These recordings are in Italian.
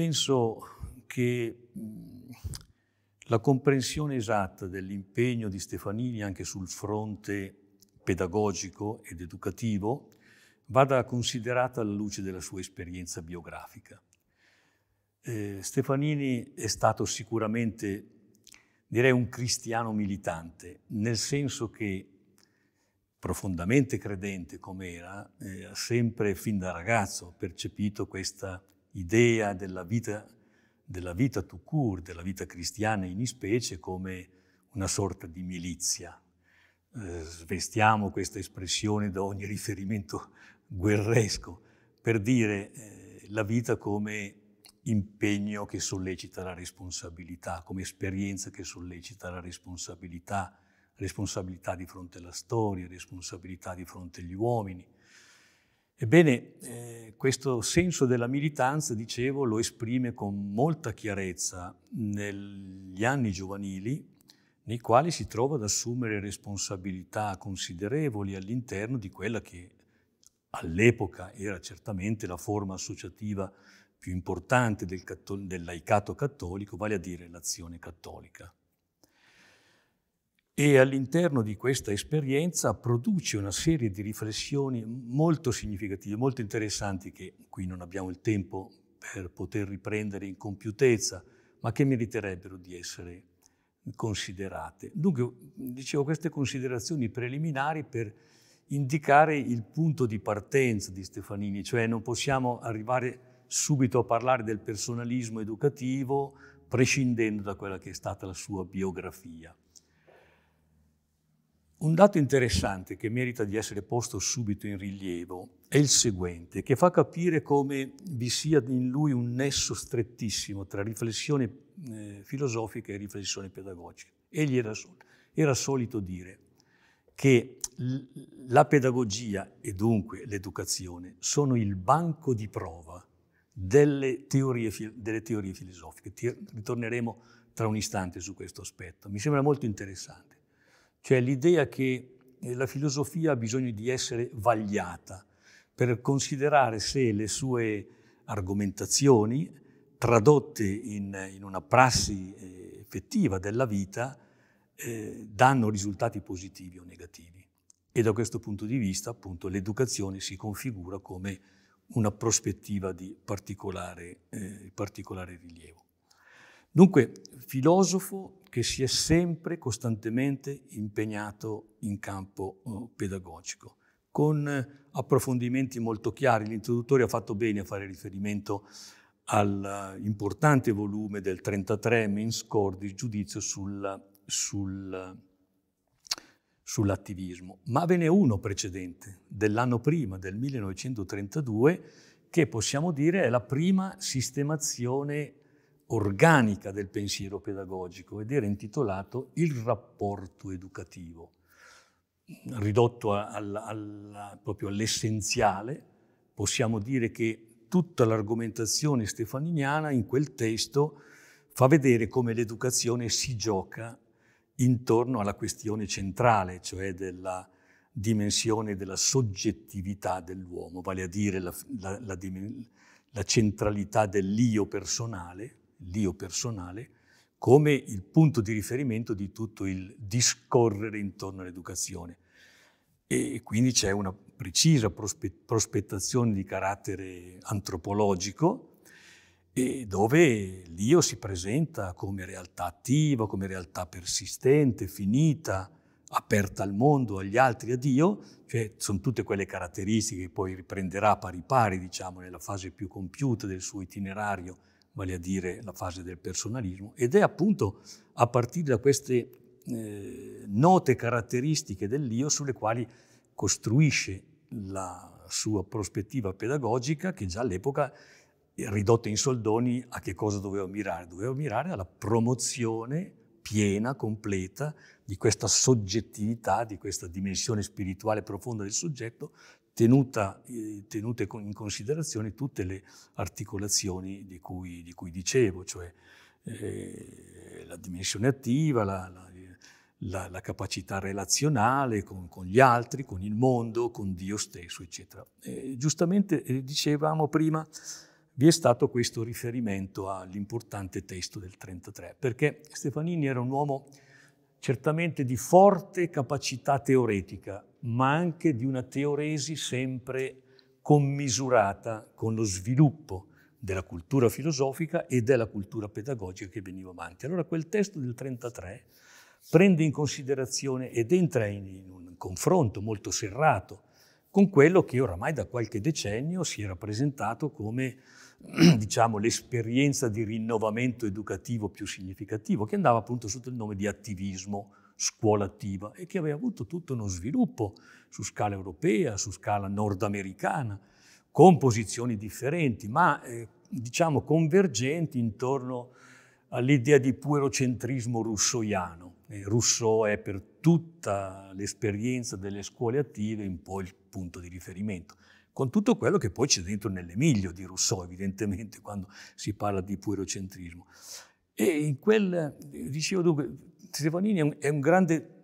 penso che la comprensione esatta dell'impegno di Stefanini anche sul fronte pedagogico ed educativo vada considerata alla luce della sua esperienza biografica. Eh, Stefanini è stato sicuramente, direi, un cristiano militante, nel senso che, profondamente credente come era, eh, ha sempre, fin da ragazzo, percepito questa idea della vita, della vita tout court, della vita cristiana in specie, come una sorta di milizia. Eh, svestiamo questa espressione da ogni riferimento guerresco per dire eh, la vita come impegno che sollecita la responsabilità, come esperienza che sollecita la responsabilità, responsabilità di fronte alla storia, responsabilità di fronte agli uomini, Ebbene, eh, questo senso della militanza, dicevo, lo esprime con molta chiarezza negli anni giovanili, nei quali si trova ad assumere responsabilità considerevoli all'interno di quella che all'epoca era certamente la forma associativa più importante del, catto- del laicato cattolico, vale a dire l'azione cattolica e all'interno di questa esperienza produce una serie di riflessioni molto significative, molto interessanti, che qui non abbiamo il tempo per poter riprendere in compiutezza, ma che meriterebbero di essere considerate. Dunque, dicevo queste considerazioni preliminari per indicare il punto di partenza di Stefanini, cioè non possiamo arrivare subito a parlare del personalismo educativo prescindendo da quella che è stata la sua biografia. Un dato interessante che merita di essere posto subito in rilievo è il seguente, che fa capire come vi sia in lui un nesso strettissimo tra riflessione eh, filosofica e riflessione pedagogica. Egli era, era solito dire che la pedagogia e dunque l'educazione sono il banco di prova delle teorie, delle teorie filosofiche. Ti ritorneremo tra un istante su questo aspetto. Mi sembra molto interessante cioè l'idea che eh, la filosofia ha bisogno di essere vagliata per considerare se le sue argomentazioni, tradotte in, in una prassi eh, effettiva della vita, eh, danno risultati positivi o negativi. E da questo punto di vista, appunto, l'educazione si configura come una prospettiva di particolare, eh, particolare rilievo. Dunque, filosofo che si è sempre costantemente impegnato in campo eh, pedagogico, con eh, approfondimenti molto chiari. L'introduttore ha fatto bene a fare riferimento all'importante eh, volume del 33 Main Score di giudizio sul, sul, sull'attivismo, ma ve n'è uno precedente, dell'anno prima, del 1932, che possiamo dire è la prima sistemazione organica del pensiero pedagogico ed era intitolato Il rapporto educativo, ridotto al, al, proprio all'essenziale, possiamo dire che tutta l'argomentazione stefaniniana in quel testo fa vedere come l'educazione si gioca intorno alla questione centrale, cioè della dimensione della soggettività dell'uomo, vale a dire la, la, la, la centralità dell'io personale, l'io personale, come il punto di riferimento di tutto il discorrere intorno all'educazione. E quindi c'è una precisa prospettazione di carattere antropologico dove l'io si presenta come realtà attiva, come realtà persistente, finita, aperta al mondo, agli altri, a Dio, cioè sono tutte quelle caratteristiche che poi riprenderà pari pari, diciamo, nella fase più compiuta del suo itinerario vale a dire la fase del personalismo, ed è appunto a partire da queste eh, note caratteristiche dell'io sulle quali costruisce la sua prospettiva pedagogica che già all'epoca ridotta in soldoni a che cosa doveva mirare? Doveva mirare alla promozione piena, completa di questa soggettività, di questa dimensione spirituale profonda del soggetto tenuta, eh, tenute in considerazione tutte le articolazioni di cui, di cui dicevo, cioè eh, la dimensione attiva, la, la, la, la capacità relazionale con, con, gli altri, con il mondo, con Dio stesso, eccetera. Eh, giustamente dicevamo prima, vi è stato questo riferimento all'importante testo del 33, perché Stefanini era un uomo certamente di forte capacità teoretica, ma anche di una teoresi sempre commisurata con lo sviluppo della cultura filosofica e della cultura pedagogica che veniva avanti. Allora quel testo del 1933 prende in considerazione ed entra in un confronto molto serrato con quello che oramai da qualche decennio si era presentato come diciamo, l'esperienza di rinnovamento educativo più significativo, che andava appunto sotto il nome di attivismo scuola attiva e che aveva avuto tutto uno sviluppo su scala europea, su scala nordamericana, con posizioni differenti, ma eh, diciamo convergenti intorno all'idea di puerocentrismo russoiano. Rousseau è per tutta l'esperienza delle scuole attive un po' il punto di riferimento, con tutto quello che poi c'è dentro nell'Emilio di Rousseau, evidentemente, quando si parla di puerocentrismo. E in quel, dicevo dunque, Stefanini è un, è un grande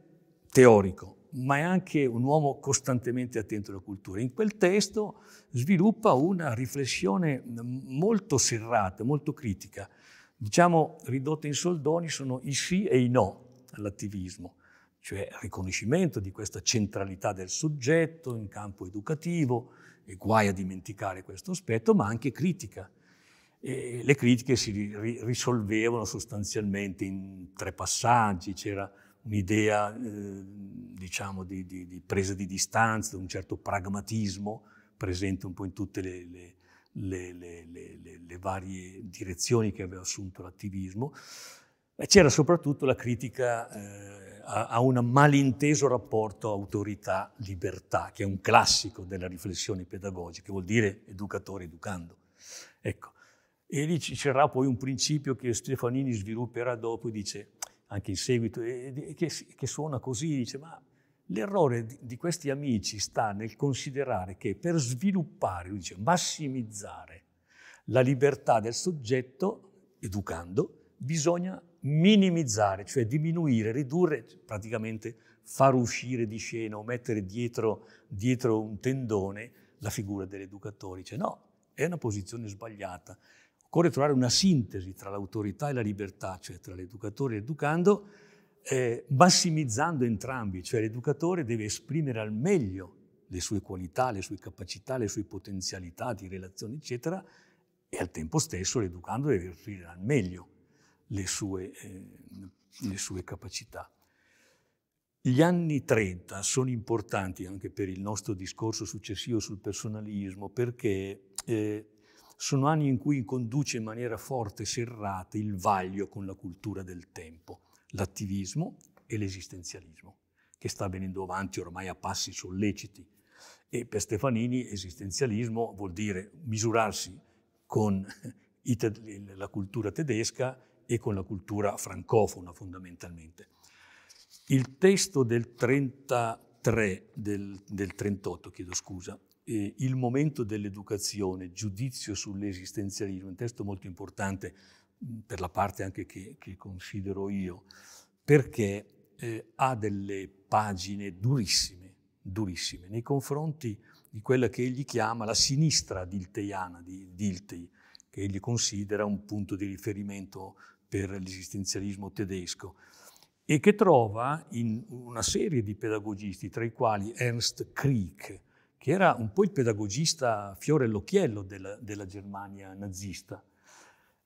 teorico, ma è anche un uomo costantemente attento alla cultura. In quel testo sviluppa una riflessione mm, molto serrata, molto critica. Diciamo, ridotte in soldoni, sono i sì e i no all'attivismo, cioè il riconoscimento di questa centralità del soggetto in campo educativo, e guai a dimenticare questo aspetto, ma anche critica e le critiche si risolvevano sostanzialmente in tre passaggi, c'era un'idea eh, diciamo di, di, di, presa di distanza, un certo pragmatismo presente un po' in tutte le, le, le, le varie direzioni che aveva assunto l'attivismo. e C'era soprattutto la critica eh, a, a un malinteso rapporto autorità-libertà, che è un classico della riflessione pedagogica, che vuol dire educatore educando. Ecco, e lì ci sarà poi un principio che Stefanini svilupperà dopo, dice, anche in seguito, e, che, che suona così, dice, ma l'errore di questi amici sta nel considerare che per sviluppare, dice, massimizzare la libertà del soggetto, educando, bisogna minimizzare, cioè diminuire, ridurre, praticamente far uscire di scena o mettere dietro, dietro un tendone la figura dell'educatore. Dice no, è una posizione sbagliata occorre trovare una sintesi tra l'autorità e la libertà, cioè tra l'educatore e l'educando, eh, massimizzando entrambi, cioè l'educatore deve esprimere al meglio le sue qualità, le sue capacità, le sue potenzialità di relazione, eccetera, e al tempo stesso l'educando deve offrire al meglio le sue, eh, le sue capacità. Gli anni 30 sono importanti anche per il nostro discorso successivo sul personalismo perché eh, sono anni in cui conduce in maniera forte e serrata il vaglio con la cultura del tempo, l'attivismo e l'esistenzialismo, che sta venendo avanti ormai a passi solleciti. E per Stefanini esistenzialismo vuol dire misurarsi con la cultura tedesca e con la cultura francofona fondamentalmente. Il testo del 33, del, del 38, chiedo scusa, eh, il momento dell'educazione, giudizio sull'esistenzialismo, un testo molto importante mm, per la parte anche che, che considero io, perché eh, ha delle pagine durissime, durissime, nei confronti di quella che egli chiama la sinistra dilteiana di Diltei, che egli considera un punto di riferimento per l'esistenzialismo tedesco e che trova in una serie di pedagogisti, tra i quali Ernst Krieg, che era un po' il pedagogista fiore all'occhiello della, della Germania nazista.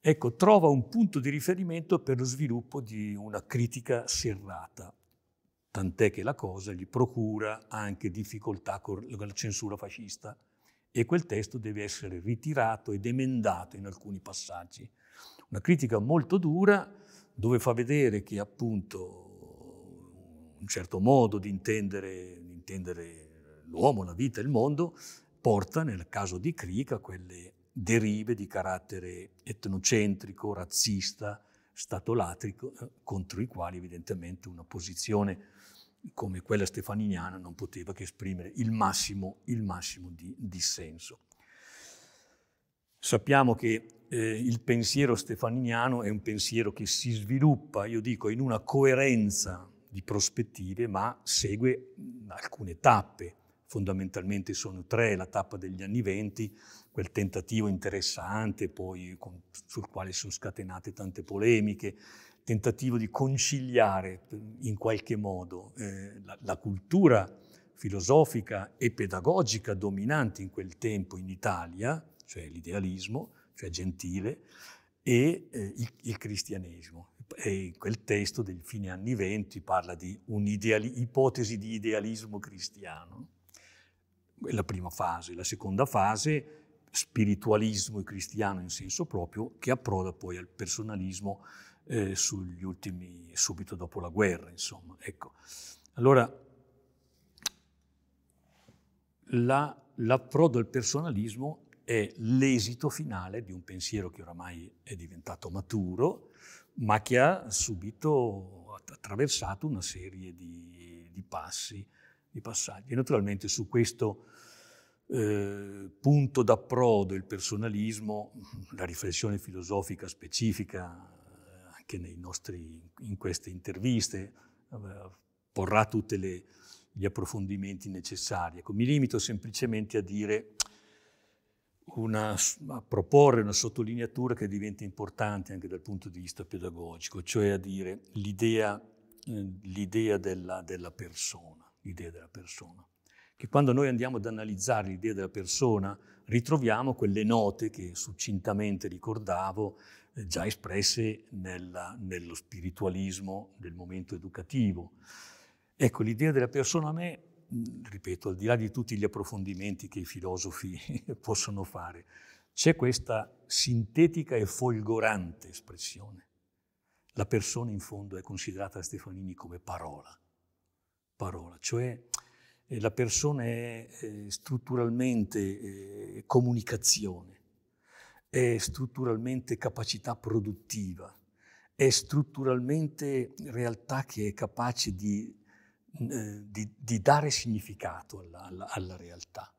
Ecco, trova un punto di riferimento per lo sviluppo di una critica serrata, tant'è che la cosa gli procura anche difficoltà con la censura fascista e quel testo deve essere ritirato ed emendato in alcuni passaggi. Una critica molto dura dove fa vedere che appunto un certo modo di intendere, di intendere l'uomo, la vita, e il mondo, porta nel caso di Crick a quelle derive di carattere etnocentrico, razzista, statolatrico, eh, contro i quali evidentemente una posizione come quella stefaniniana non poteva che esprimere il massimo, il massimo di dissenso. Sappiamo che eh, il pensiero stefaniniano è un pensiero che si sviluppa, io dico, in una coerenza di prospettive, ma segue alcune tappe fondamentalmente sono tre, la tappa degli anni venti, quel tentativo interessante poi con, sul quale sono scatenate tante polemiche, tentativo di conciliare eh, in qualche modo eh, la, la cultura filosofica e pedagogica dominante in quel tempo in Italia, cioè l'idealismo, cioè Gentile, e eh, il, il, cristianesimo. E quel testo del fine anni venti parla di un'ipotesi di idealismo cristiano la prima fase. La seconda fase, spiritualismo e cristiano in senso proprio, che approda poi al personalismo eh, sugli ultimi, subito dopo la guerra, insomma. Ecco. Allora, la, l'approdo al personalismo è l'esito finale di un pensiero che oramai è diventato maturo, ma che ha subito, attraversato una serie di, di passi, di passaggi. E naturalmente su questo eh, punto d'approdo il personalismo, la riflessione filosofica specifica eh, anche nostri, in queste interviste eh, porrà tutti gli approfondimenti necessari. Ecco, mi limito semplicemente a dire una, a proporre una sottolineatura che diventa importante anche dal punto di vista pedagogico, cioè a dire l'idea, l'idea, della, della persona, l'idea della persona che quando noi andiamo ad analizzare l'idea della persona ritroviamo quelle note che succintamente ricordavo eh, già espresse nella, nello spiritualismo del momento educativo. Ecco, l'idea della persona a me, ripeto, al di là di tutti gli approfondimenti che i filosofi possono fare, c'è questa sintetica e folgorante espressione. La persona in fondo è considerata da Stefanini come parola, parola, cioè la persona è strutturalmente eh, comunicazione, è strutturalmente capacità produttiva, è strutturalmente realtà che è capace di, mm, eh, di, di dare significato alla, alla, alla, realtà.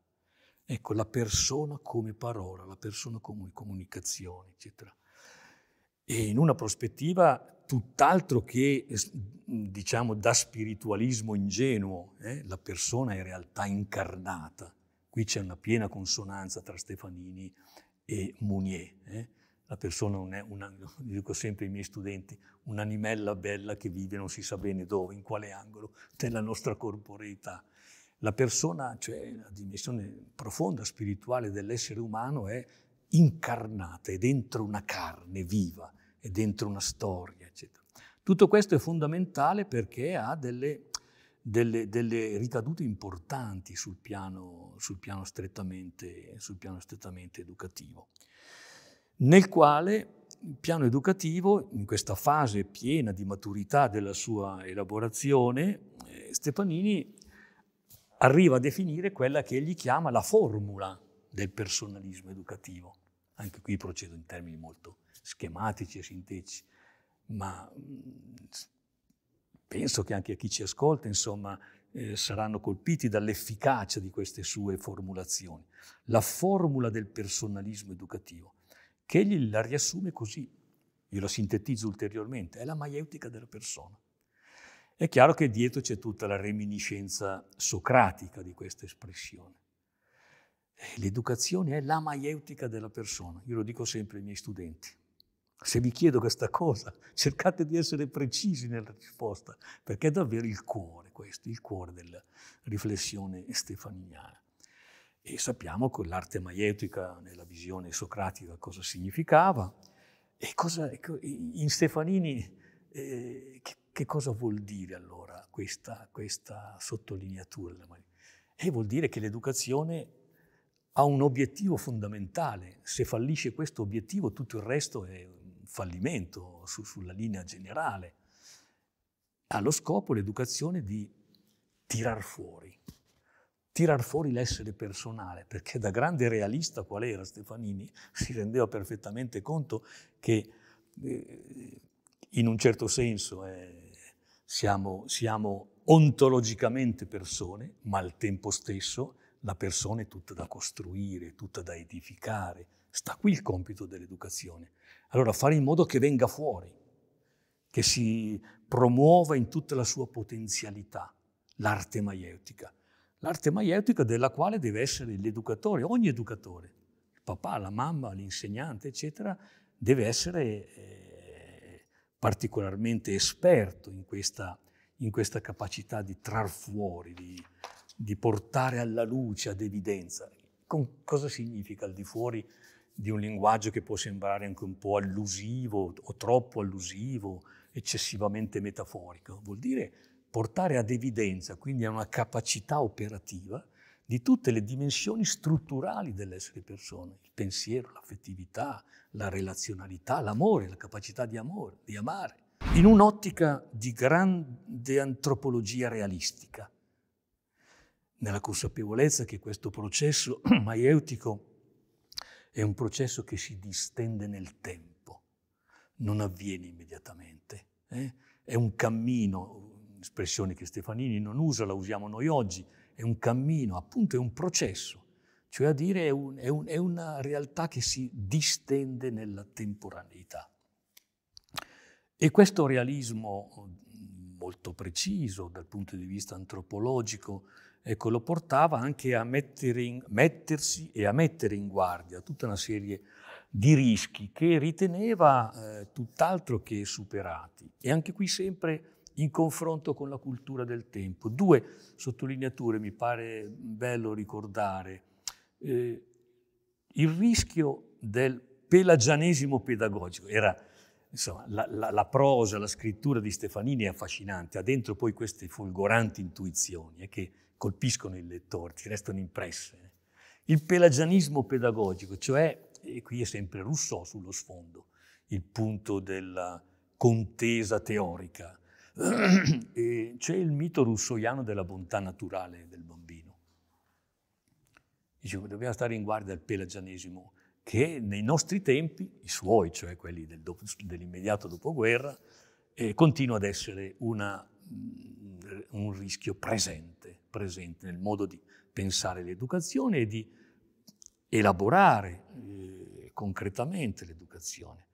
Ecco, la persona come parola, la persona come comunicazione, eccetera. E in una prospettiva tutt'altro che diciamo da spiritualismo ingenuo, eh? la persona è in realtà incarnata. Qui c'è una piena consonanza tra Stefanini e Mounier. Eh? La persona non è, una, dico sempre ai miei studenti, un'animella bella che vive non si sa bene dove, in quale angolo, della nostra corporeità. La persona, cioè la dimensione profonda spirituale dell'essere umano è incarnata, è dentro una carne viva è dentro una storia, eccetera. Tutto questo è fondamentale perché ha delle, delle, delle ricadute importanti sul piano, sul, piano sul piano, strettamente, educativo, nel quale il piano educativo, in questa fase piena di maturità della sua elaborazione, eh, Stefanini arriva a definire quella che egli chiama la formula del personalismo educativo. Anche qui procedo in termini molto schematici e sintetici, ma mm, penso che anche a chi ci ascolta, insomma, eh, saranno colpiti dall'efficacia di queste sue formulazioni. La formula del personalismo educativo, che egli la riassume così, io la sintetizzo ulteriormente, è la maieutica della persona. È chiaro che dietro c'è tutta la reminiscenza socratica di questa espressione. Eh, l'educazione è la maieutica della persona, io lo dico sempre ai miei studenti. Se vi chiedo questa cosa, cercate di essere precisi nella risposta, perché è davvero il cuore questo, il cuore della riflessione stefaniana. E sappiamo con l'arte maieutica nella visione socratica cosa significava e cosa, ecco, in Stefanini eh, che, che, cosa vuol dire allora questa, questa sottolineatura? E eh, vuol dire che l'educazione ha un obiettivo fondamentale. Se fallisce questo obiettivo tutto il resto è un fallimento su, sulla linea generale. Ha lo scopo l'educazione di tirar fuori, tirar fuori l'essere personale, perché da grande realista qual era Stefanini si rendeva perfettamente conto che eh, in un certo senso eh, siamo, siamo ontologicamente persone, ma al tempo stesso la persona è tutta da costruire, tutta da edificare. Sta qui il compito dell'educazione. Allora fare in modo che venga fuori, che si promuova in tutta la sua potenzialità l'arte maieutica. L'arte maieutica della quale deve essere l'educatore, ogni educatore, il papà, la mamma, l'insegnante, eccetera, deve essere eh, particolarmente esperto in questa, in questa capacità di trar fuori, di, di portare alla luce, ad evidenza. Con cosa significa al di fuori di un linguaggio che può sembrare anche un po' allusivo o troppo allusivo, eccessivamente metaforico? Vuol dire portare ad evidenza, quindi a una capacità operativa, di tutte le dimensioni strutturali dell'essere persona, il pensiero, l'affettività, la relazionalità, l'amore, la capacità di amore, di amare, in un'ottica di grande antropologia realistica, nella consapevolezza che questo processo maieutico è un processo che si distende nel tempo, non avviene immediatamente. Eh? È un cammino, espressione che Stefanini non usa, la usiamo noi oggi, è un cammino, appunto è un processo, cioè a dire è, un, è, un, è una realtà che si distende nella temporaneità. E questo realismo mm, molto preciso dal punto di vista antropologico ecco, lo portava anche a in, mettersi e a mettere in guardia tutta una serie di rischi che riteneva eh, tutt'altro che superati. E anche qui sempre in confronto con la cultura del tempo. Due sottolineature mi pare bello ricordare. Eh, il rischio del pelagianesimo pedagogico era Insomma, la, la, la, prosa, la scrittura di Stefanini è affascinante, ha dentro poi queste folgoranti intuizioni eh, che colpiscono il lettore, ti restano impresse. Eh. Il pelagianismo pedagogico, cioè, e qui è sempre Rousseau sullo sfondo, il punto della contesa teorica, c'è il mito russoiano della bontà naturale del bambino. Dicevo, dobbiamo stare in guardia al pelagianesimo che nei nostri tempi, i suoi, cioè quelli del do, dell'immediato dopoguerra, eh, continua ad essere una, mm, un rischio presente, presente nel modo di pensare l'educazione e di elaborare eh, concretamente l'educazione,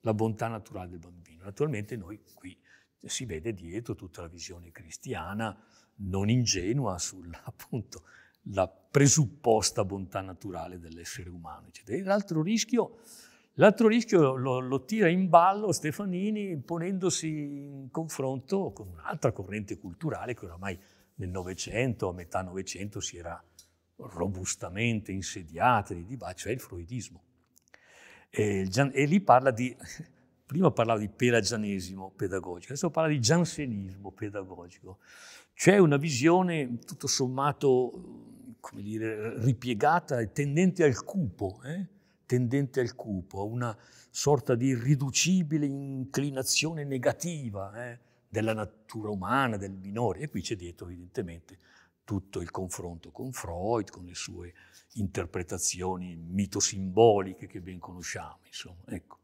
la bontà naturale del bambino. Naturalmente noi qui si vede dietro tutta la visione cristiana non ingenua sull'appunto la presupposta bontà naturale dell'essere umano. Eccetera. L'altro rischio, l'altro rischio lo, lo, tira in ballo Stefanini ponendosi in confronto con un'altra corrente culturale che oramai nel Novecento, a metà Novecento, si era robustamente insediata di dibattito, cioè il freudismo. E, e lì parla di Prima parlava di pelagianesimo pedagogico, adesso parla di giansenismo pedagogico. C'è una visione tutto sommato, come dire, ripiegata e tendente al cupo, eh? tendente al cupo, a una sorta di irriducibile inclinazione negativa eh? della natura umana, del minore. E qui c'è dietro evidentemente tutto il confronto con Freud, con le sue interpretazioni mitosimboliche che ben conosciamo. Insomma. Ecco.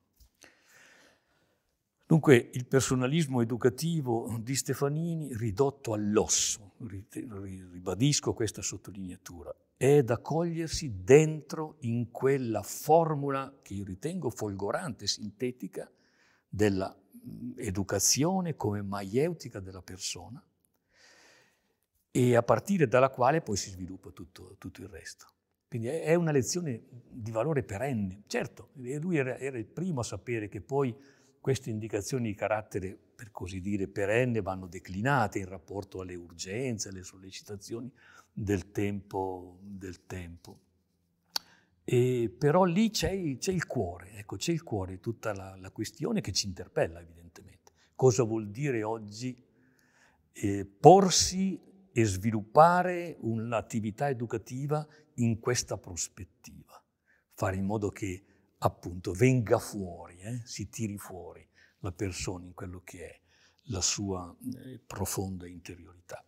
Dunque il personalismo educativo di Stefanini ridotto all'osso, ribadisco questa sottolineatura, è da cogliersi dentro in quella formula che io ritengo folgorante, sintetica, dell'educazione come maieutica della persona e a partire dalla quale poi si sviluppa tutto, tutto il resto. Quindi è una lezione di valore perenne. Certo, lui era, era il primo a sapere che poi queste indicazioni di carattere, per così dire, perenne vanno declinate in rapporto alle urgenze, alle sollecitazioni del tempo. Del tempo. E però lì c'è, c'è, il cuore, ecco, c'è il cuore, di tutta la, la, questione che ci interpella evidentemente. Cosa vuol dire oggi eh, porsi e sviluppare un'attività educativa in questa prospettiva? Fare in modo che appunto venga fuori, eh, si tiri fuori la persona in quello che è la sua eh, profonda interiorità.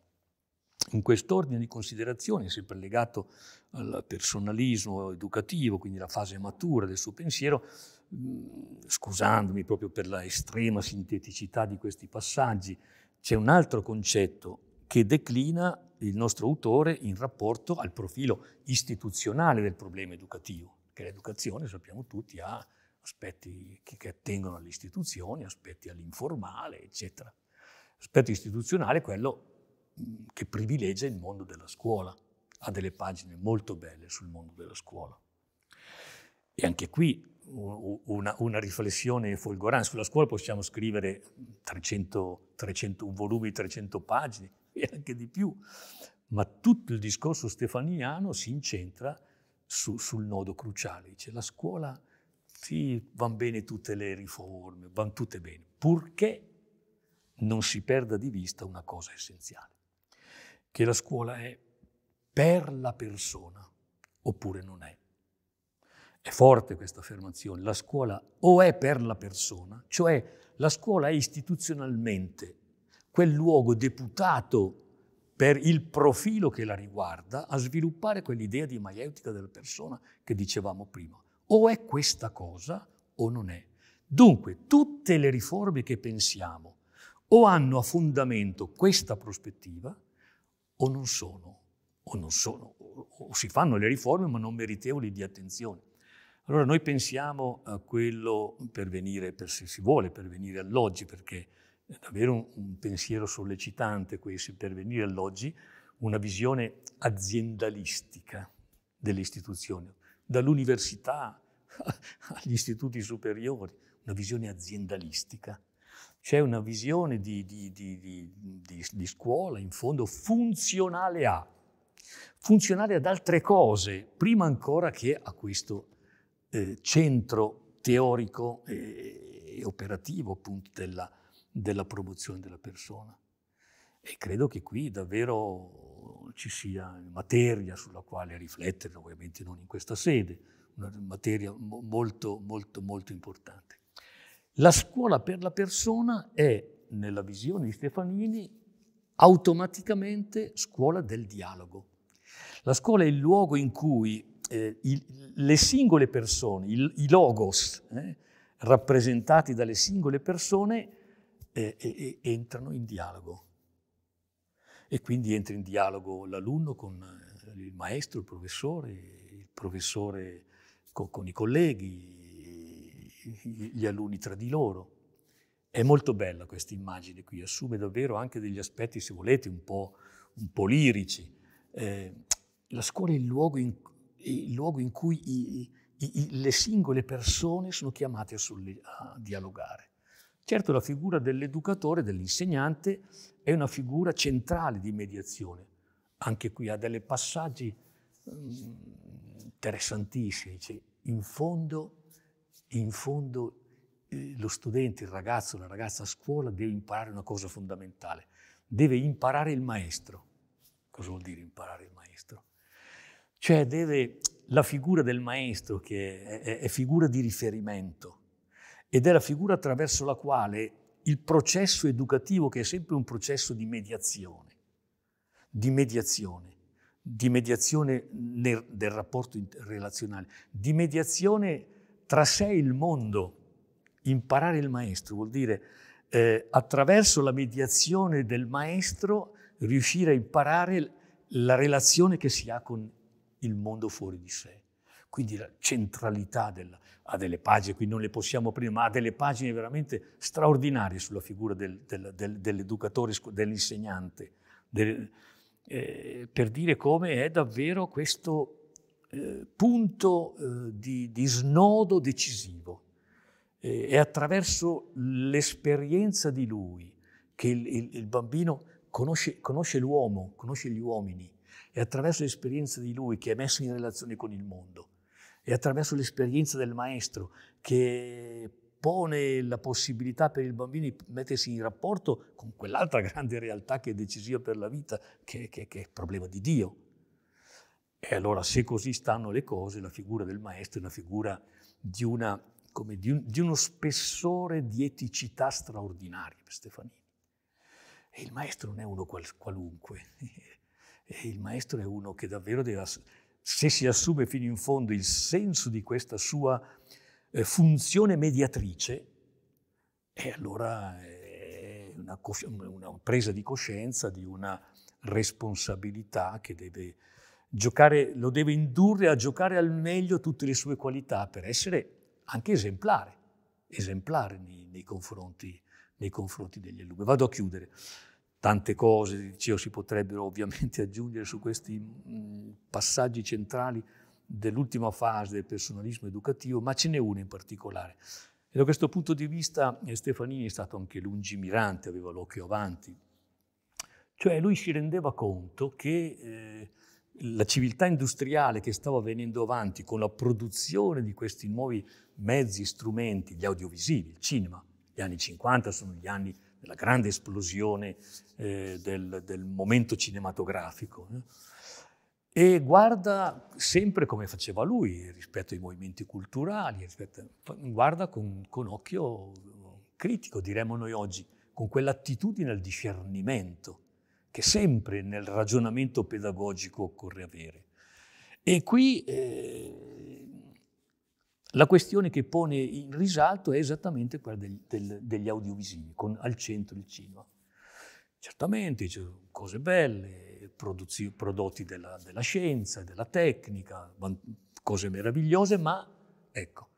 In quest'ordine di considerazioni, sempre legato al personalismo educativo, quindi la fase matura del suo pensiero, mm, scusandomi proprio per la estrema sinteticità di questi passaggi, c'è un altro concetto che declina il nostro autore in rapporto al profilo istituzionale del problema educativo perché l'educazione, sappiamo tutti, ha aspetti che, che attengono alle istituzioni, aspetti all'informale, eccetera. L'aspetto istituzionale è quello che privilegia il mondo della scuola, ha delle pagine molto belle sul mondo della scuola. E anche qui una, una riflessione folgorante. Sulla scuola possiamo scrivere 300, 300, un volume di 300 pagine e anche di più, ma tutto il discorso stefaniano si incentra su, sul nodo cruciale. Dice, la scuola, sì, vanno bene tutte le riforme, vanno tutte bene, purché non si perda di vista una cosa essenziale, che la scuola è per la persona oppure non è. È forte questa affermazione, la scuola o è per la persona, cioè la scuola è istituzionalmente quel luogo deputato per il profilo che la riguarda, a sviluppare quell'idea di maieutica della persona che dicevamo prima. O è questa cosa o non è. Dunque, tutte le riforme che pensiamo o hanno a fondamento questa prospettiva o non sono, o non sono, o si fanno le riforme ma non meritevoli di attenzione. Allora noi pensiamo a quello per venire, per se si vuole, per venire all'oggi, perché è davvero un, un pensiero sollecitante questo, per venire all'oggi, una visione aziendalistica delle istituzioni, dall'università agli istituti superiori, una visione aziendalistica. C'è una visione di, di, di, di, scuola, in fondo, funzionale a, funzionale ad altre cose, prima ancora che a questo eh, centro teorico e, eh, e operativo appunto della, della promozione della persona. E credo che qui davvero ci sia materia sulla quale riflettere, ovviamente non in questa sede, una materia molto, molto, molto importante. La scuola per la persona è, nella visione di Stefanini, automaticamente scuola del dialogo. La scuola è il luogo in cui eh, il, le singole persone, il, i logos, eh, rappresentati dalle singole persone, e, eh, entrano in dialogo. E quindi entra in dialogo l'alunno con eh, il maestro, il professore, il professore con, con i colleghi, gli alunni tra di loro. È molto bella questa immagine qui, assume davvero anche degli aspetti, se volete, un po', un po lirici. Eh, la scuola è il luogo in, il luogo in cui i, i, i, le singole persone sono chiamate a, sulle, a dialogare. Certo la figura dell'educatore, dell'insegnante, è una figura centrale di mediazione. Anche qui ha delle passaggi mm, interessantissimi. Cioè, in fondo, in fondo eh, lo studente, il ragazzo, la ragazza a scuola deve imparare una cosa fondamentale. Deve imparare il maestro. Cosa vuol dire imparare il maestro? Cioè deve, la figura del maestro, che è, è, è figura di riferimento, ed è la figura attraverso la quale il processo educativo, che è sempre un processo di mediazione, di mediazione, di mediazione nel, del rapporto relazionale, di mediazione tra sé e il mondo. Imparare il maestro vuol dire eh, attraverso la mediazione del maestro riuscire a imparare la relazione che si ha con il mondo fuori di sé. Quindi la centralità della, ha delle pagine, qui non le possiamo aprire, ma ha delle pagine veramente straordinarie sulla figura del, del, del, dell'educatore, dell'insegnante, eh, per dire come è davvero questo eh, punto eh, di, di, snodo decisivo. Eh, è attraverso l'esperienza di lui che il, il, il bambino conosce, conosce l'uomo, conosce gli uomini, è attraverso l'esperienza di lui che è messo in relazione con il mondo è attraverso l'esperienza del maestro che pone la possibilità per il bambino di mettersi in rapporto con quell'altra grande realtà che è decisiva per la vita, che, che, che è il problema di Dio. E allora se così stanno le cose, la figura del maestro è una figura di, una, di, un, di uno spessore di eticità straordinaria per Stefanini. E il maestro non è uno qual, qualunque, e il maestro è uno che davvero deve, se si assume fino in fondo il senso di questa sua eh, funzione mediatrice, e eh, allora è una, una presa di coscienza di una responsabilità che deve giocare, lo deve indurre a giocare al meglio tutte le sue qualità per essere anche esemplare, esemplare nei, nei, confronti, nei confronti degli alunni. Vado a chiudere. Tante cose, dicevo, si potrebbero ovviamente aggiungere su questi mm, passaggi centrali dell'ultima fase del personalismo educativo, ma ce n'è uno in particolare. E da questo punto di vista eh, Stefanini è stato anche lungimirante, aveva l'occhio avanti. Cioè lui si rendeva conto che eh, la civiltà industriale che stava venendo avanti con la produzione di questi nuovi mezzi, strumenti, gli audiovisivi, il cinema, gli anni 50 sono gli anni della grande esplosione eh, del, del, momento cinematografico. Eh. E guarda sempre come faceva lui rispetto ai movimenti culturali, rispetto, guarda con, con occhio critico, diremmo noi oggi, con quell'attitudine al discernimento che sempre nel ragionamento pedagogico occorre avere. E qui eh, la questione che pone in risalto è esattamente quella del, del, degli audiovisivi, con al centro il cinema. Certamente ci sono cose belle, produzi, prodotti della, della scienza, della tecnica, cose meravigliose, ma ecco,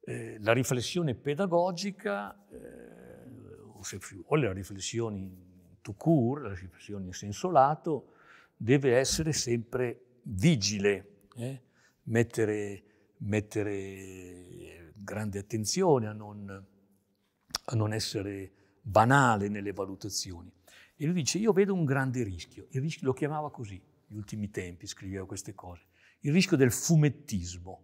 eh, la riflessione pedagogica, eh, o, se, o le riflessioni to cure, la riflessione in senso lato, deve essere sempre vigile, eh? mettere mettere grande attenzione, a non, a non essere banale nelle valutazioni. E lui dice, io vedo un grande rischio, il rischio lo chiamava così, gli ultimi tempi scriveva queste cose, il rischio del fumettismo,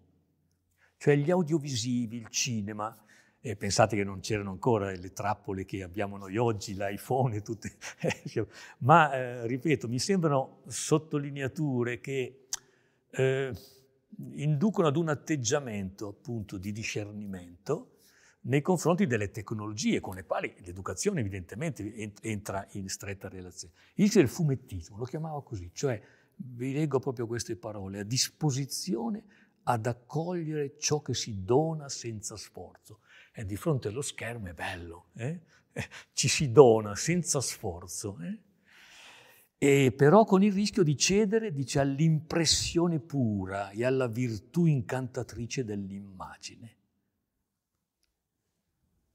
cioè gli audiovisivi, il cinema, e pensate che non c'erano ancora le trappole che abbiamo noi oggi, l'iPhone e tutte, eh, ma eh, ripeto, mi sembrano sottolineature che eh, inducono ad un atteggiamento appunto di discernimento nei confronti delle tecnologie con le quali l'educazione evidentemente entra in stretta relazione. Inizia il fumettismo, lo chiamava così, cioè vi leggo proprio queste parole, a disposizione ad accogliere ciò che si dona senza sforzo. E eh, di fronte allo schermo è bello, eh? eh ci si dona senza sforzo. Eh? e però con il rischio di cedere dice, all'impressione pura e alla virtù incantatrice dell'immagine.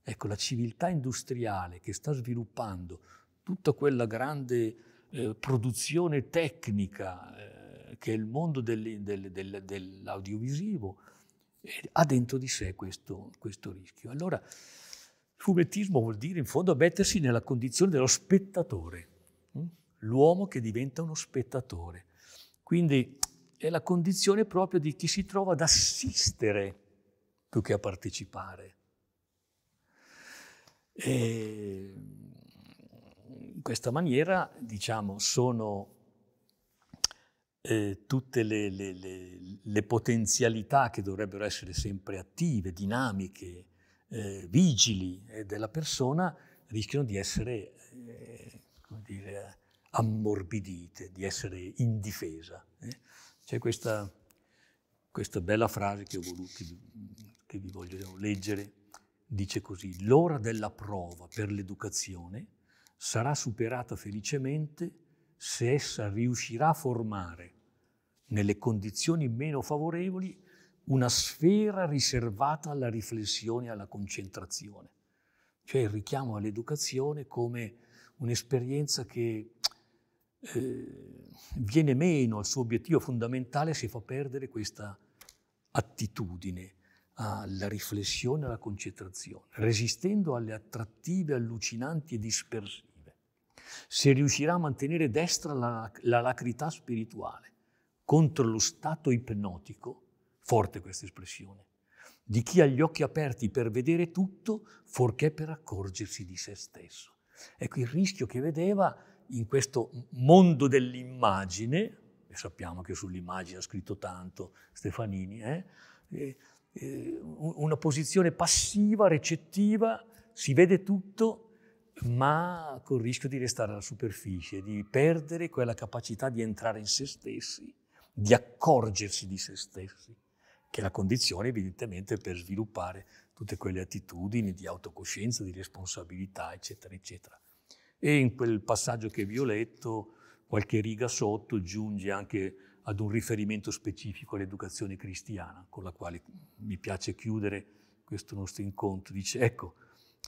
Ecco, la civiltà industriale che sta sviluppando tutta quella grande eh, produzione tecnica eh, che è il mondo del, del, del, dell'audiovisivo eh, ha dentro di sé questo, questo rischio. Allora, fumettismo vuol dire in fondo mettersi nella condizione dello spettatore l'uomo che diventa uno spettatore. Quindi è la condizione proprio di chi si trova ad assistere più che a partecipare. E in questa maniera, diciamo, sono eh, tutte le, le, le, le, potenzialità che dovrebbero essere sempre attive, dinamiche, eh, vigili eh, della persona, rischiano di essere, eh, come dire, ammorbidite, di essere in difesa. Eh? C'è questa, questa, bella frase che, voluto, che vi voglio leggere, dice così, l'ora della prova per l'educazione sarà superata felicemente se essa riuscirà a formare nelle condizioni meno favorevoli una sfera riservata alla riflessione e alla concentrazione. Cioè il richiamo all'educazione come un'esperienza che eh, viene meno al suo obiettivo fondamentale se fa perdere questa attitudine alla riflessione, alla concentrazione, resistendo alle attrattive allucinanti e dispersive. Se riuscirà a mantenere destra la, la lacrità spirituale contro lo stato ipnotico, forte questa espressione, di chi ha gli occhi aperti per vedere tutto, forché per accorgersi di se stesso. Ecco il rischio che vedeva in questo mondo dell'immagine, e sappiamo che sull'immagine ha scritto tanto Stefanini, eh, eh, eh una posizione passiva, recettiva, si vede tutto, ma col rischio di restare alla superficie, di perdere quella capacità di entrare in se stessi, di accorgersi di se stessi, che è la condizione evidentemente per sviluppare tutte quelle attitudini di autocoscienza, di responsabilità, eccetera, eccetera. E in quel passaggio che vi ho letto, qualche riga sotto, giunge anche ad un riferimento specifico all'educazione cristiana, con la quale mi piace chiudere questo nostro incontro. Dice, ecco,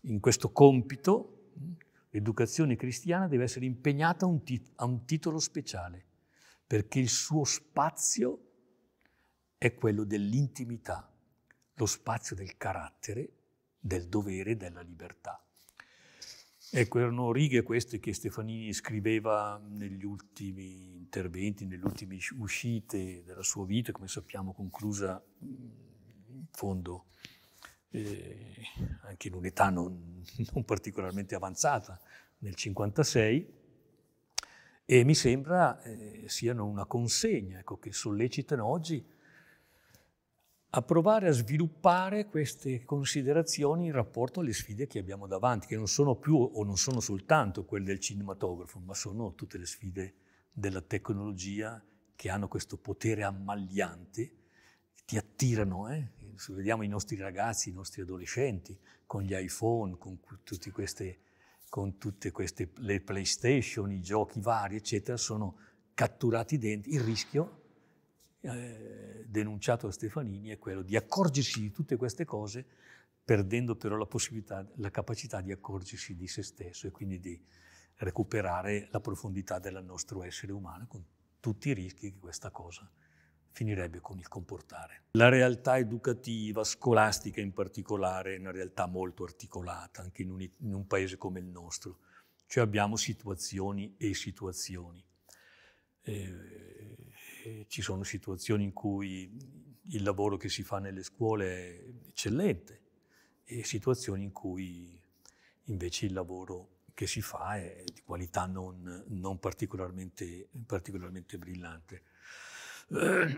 in questo compito l'educazione cristiana deve essere impegnata a un, tit- a un titolo speciale, perché il suo spazio è quello dell'intimità, lo spazio del carattere, del dovere della libertà. Ecco, erano righe queste che Stefanini scriveva negli ultimi interventi, nelle ultime uscite della sua vita, come sappiamo conclusa mm, in fondo eh, anche in un'età non, non particolarmente avanzata, nel 56, e mi sembra eh, siano una consegna ecco, che sollecitano oggi a provare a sviluppare queste considerazioni in rapporto alle sfide che abbiamo davanti, che non sono più o non sono soltanto quelle del cinematografo, ma sono tutte le sfide della tecnologia che hanno questo potere ammagliante, ti attirano, eh? vediamo i nostri ragazzi, i nostri adolescenti, con gli iPhone, con, queste, con tutte queste, le PlayStation, i giochi vari, eccetera, sono catturati dentro. Il rischio eh, denunciato da Stefanini è quello di accorgersi di tutte queste cose perdendo però la, possibilità, la capacità di accorgersi di se stesso e quindi di recuperare la profondità del nostro essere umano con tutti i rischi che questa cosa finirebbe con il comportare. La realtà educativa, scolastica in particolare, è una realtà molto articolata anche in un, in un paese come il nostro, cioè abbiamo situazioni e situazioni. Eh, ci sono situazioni in cui il lavoro che si fa nelle scuole è eccellente e situazioni in cui invece il lavoro che si fa è di qualità non, non particolarmente, particolarmente, brillante. Eh,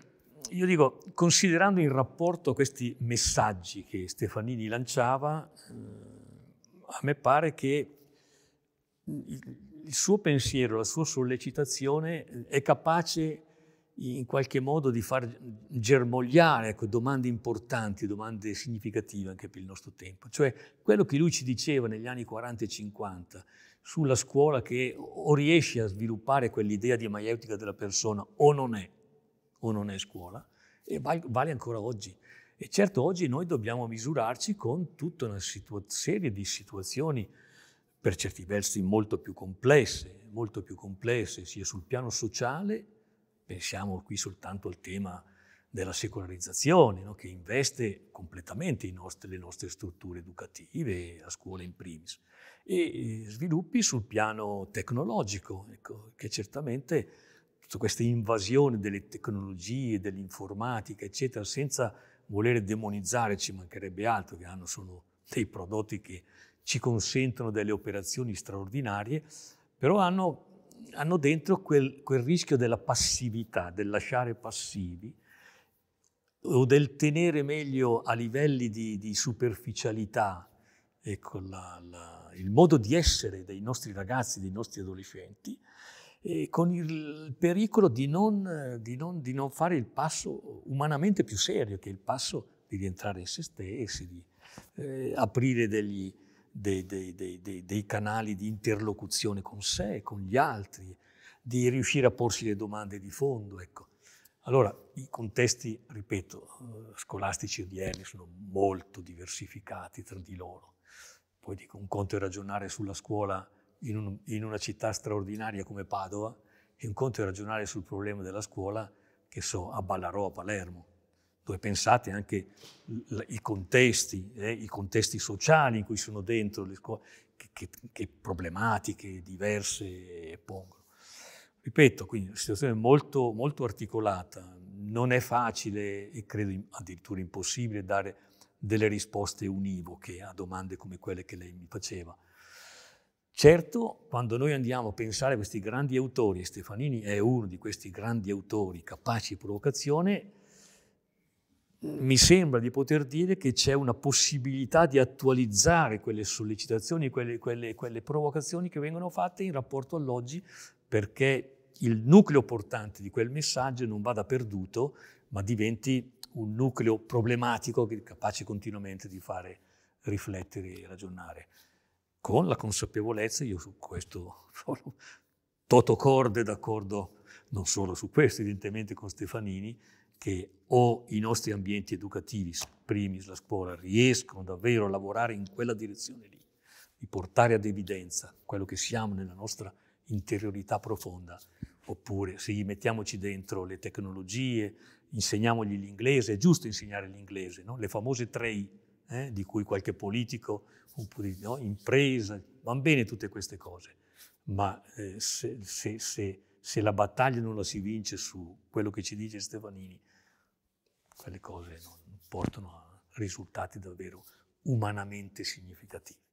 io dico, considerando in rapporto questi messaggi che Stefanini lanciava, eh, a me pare che il, il suo pensiero, la sua sollecitazione è capace in qualche modo di far germogliare ecco, domande importanti, domande significative anche per il nostro tempo. Cioè quello che lui ci diceva negli anni 40 e 50 sulla scuola che o riesce a sviluppare quell'idea di maieutica della persona o non è, o non è scuola, e vale ancora oggi. E certo oggi noi dobbiamo misurarci con tutta una situa- serie di situazioni per certi versi molto più complesse, molto più complesse sia sul piano sociale Pensiamo qui soltanto al tema della secolarizzazione, no? che investe completamente nostri, le nostre strutture educative, la scuola in primis, e sviluppi sul piano tecnologico, ecco, che certamente tutta questa invasione delle tecnologie, dell'informatica, eccetera, senza volere demonizzare, ci mancherebbe altro, che hanno, sono dei prodotti che ci consentono delle operazioni straordinarie, però hanno hanno dentro quel, quel rischio della passività, del lasciare passivi o del tenere meglio a livelli di, di superficialità ecco, la, la, il modo di essere dei nostri ragazzi, dei nostri adolescenti, con il pericolo di non, di, non, di non, fare il passo umanamente più serio, che è il passo di rientrare in se stessi, di eh, aprire degli, dei, dei, dei, dei, canali di interlocuzione con sé, con gli altri, di riuscire a porsi le domande di fondo. Ecco. Allora, i contesti, ripeto, eh, scolastici odierni sono molto diversificati tra di loro. Poi dico, un conto è ragionare sulla scuola in, un, in una città straordinaria come Padova e un conto è ragionare sul problema della scuola, che so, a Ballarò, a Palermo dove pensate anche i contesti, eh, i contesti sociali in cui sono dentro le scuole, che, che, che problematiche diverse pongono. Ripeto, quindi una situazione molto, molto articolata, non è facile e credo addirittura impossibile dare delle risposte univoche a domande come quelle che lei mi faceva. Certo, quando noi andiamo a pensare a questi grandi autori, e Stefanini è uno di questi grandi autori capaci di provocazione, mi sembra di poter dire che c'è una possibilità di attualizzare quelle sollecitazioni, quelle, quelle, quelle provocazioni che vengono fatte in rapporto all'oggi, perché il nucleo portante di quel messaggio non vada perduto, ma diventi un nucleo problematico capace continuamente di fare riflettere e ragionare. Con la consapevolezza, io su questo sono totocorde d'accordo non solo su questo, evidentemente con Stefanini, che o i nostri ambienti educativi, primis la scuola, riescono davvero a lavorare in quella direzione lì, di portare ad evidenza quello che siamo nella nostra interiorità profonda, oppure sì, mettiamoci dentro le tecnologie, insegniamogli l'inglese, è giusto insegnare l'inglese, no? le famose tre I, eh, di cui qualche politico, no? impresa, vanno bene tutte queste cose, ma eh, se, se, se se la battaglia non la si vince su quello che ci dice Stefanini, quelle cose non portano a risultati davvero umanamente significativi.